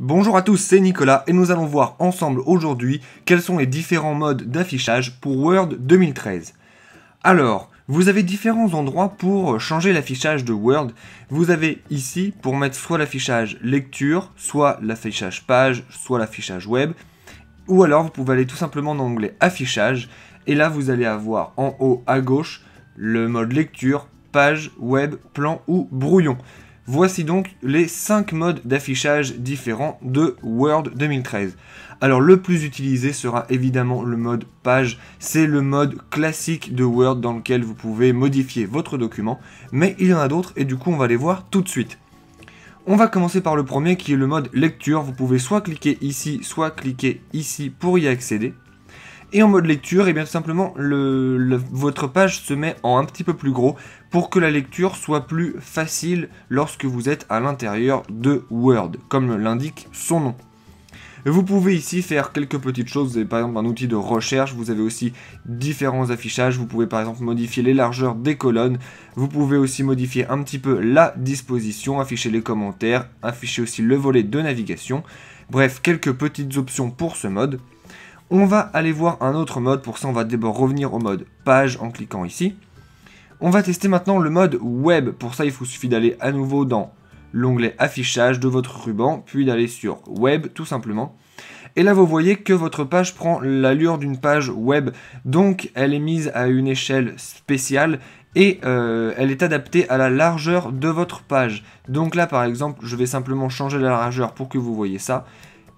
Bonjour à tous, c'est Nicolas et nous allons voir ensemble aujourd'hui quels sont les différents modes d'affichage pour Word 2013. Alors, vous avez différents endroits pour changer l'affichage de Word. Vous avez ici pour mettre soit l'affichage lecture, soit l'affichage page, soit l'affichage web. Ou alors vous pouvez aller tout simplement dans l'onglet affichage et là vous allez avoir en haut à gauche le mode lecture, page, web, plan ou brouillon. Voici donc les 5 modes d'affichage différents de Word 2013. Alors le plus utilisé sera évidemment le mode page, c'est le mode classique de Word dans lequel vous pouvez modifier votre document, mais il y en a d'autres et du coup on va les voir tout de suite. On va commencer par le premier qui est le mode lecture, vous pouvez soit cliquer ici, soit cliquer ici pour y accéder. Et en mode lecture, et eh bien tout simplement, votre page se met en un petit peu plus gros pour que la lecture soit plus facile lorsque vous êtes à l'intérieur de Word, comme l'indique son nom. Vous pouvez ici faire quelques petites choses, vous avez par exemple un outil de recherche, vous avez aussi différents affichages, vous pouvez par exemple modifier les largeurs des colonnes, vous pouvez aussi modifier un petit peu la disposition, afficher les commentaires, afficher aussi le volet de navigation, bref quelques petites options pour ce mode. On va aller voir un autre mode, pour ça on va d'abord revenir au mode page en cliquant ici. On va tester maintenant le mode web, pour ça il vous suffit d'aller à nouveau dans l'onglet affichage de votre ruban, puis d'aller sur web tout simplement. Et là vous voyez que votre page prend l'allure d'une page web, donc elle est mise à une échelle spéciale et euh, elle est adaptée à la largeur de votre page. Donc là par exemple je vais simplement changer la largeur pour que vous voyez ça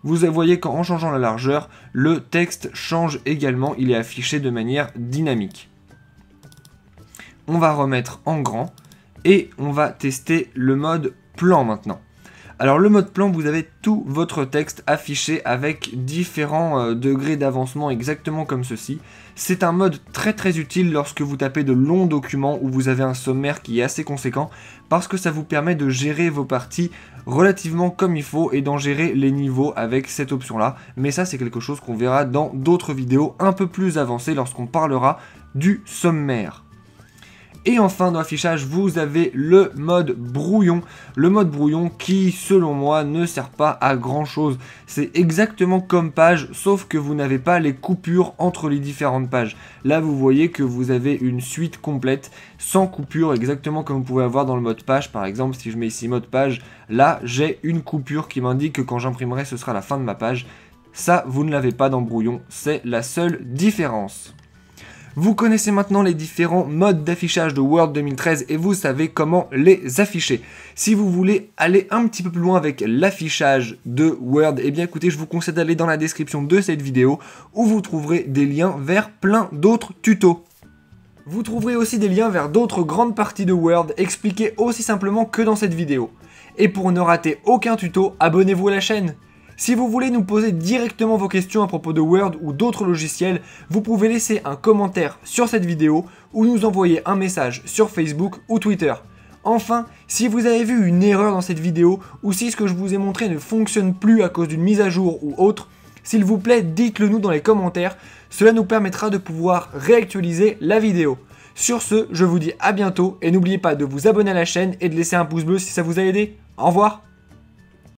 vous voyez qu'en changeant la largeur, le texte change également, il est affiché de manière dynamique. On va remettre en grand et on va tester le mode plan maintenant. Alors le mode plan, vous avez tout votre texte affiché avec différents euh, degrés d'avancement exactement comme ceci. C'est un mode très très utile lorsque vous tapez de longs documents où vous avez un sommaire qui est assez conséquent parce que ça vous permet de gérer vos parties relativement comme il faut et d'en gérer les niveaux avec cette option là. Mais ça c'est quelque chose qu'on verra dans d'autres vidéos un peu plus avancées lorsqu'on parlera du sommaire. Et enfin dans l'affichage vous avez le mode brouillon. Le mode brouillon qui selon moi ne sert pas à grand chose. C'est exactement comme page sauf que vous n'avez pas les coupures entre les différentes pages. Là vous voyez que vous avez une suite complète sans coupure exactement comme vous pouvez avoir dans le mode page par exemple si je mets ici mode page là j'ai une coupure qui m'indique que quand j'imprimerai ce sera la fin de ma page. Ça, vous ne l'avez pas dans Brouillon, c'est la seule différence. Vous connaissez maintenant les différents modes d'affichage de Word 2013 et vous savez comment les afficher. Si vous voulez aller un petit peu plus loin avec l'affichage de Word, eh bien écoutez, je vous conseille d'aller dans la description de cette vidéo où vous trouverez des liens vers plein d'autres tutos. Vous trouverez aussi des liens vers d'autres grandes parties de Word expliquées aussi simplement que dans cette vidéo. Et pour ne rater aucun tuto, abonnez-vous à la chaîne si vous voulez nous poser directement vos questions à propos de Word ou d'autres logiciels, vous pouvez laisser un commentaire sur cette vidéo ou nous envoyer un message sur Facebook ou Twitter. Enfin, si vous avez vu une erreur dans cette vidéo ou si ce que je vous ai montré ne fonctionne plus à cause d'une mise à jour ou autre, s'il vous plaît, dites-le nous dans les commentaires, cela nous permettra de pouvoir réactualiser la vidéo. Sur ce, je vous dis à bientôt et n'oubliez pas de vous abonner à la chaîne et de laisser un pouce bleu si ça vous a aidé. Au revoir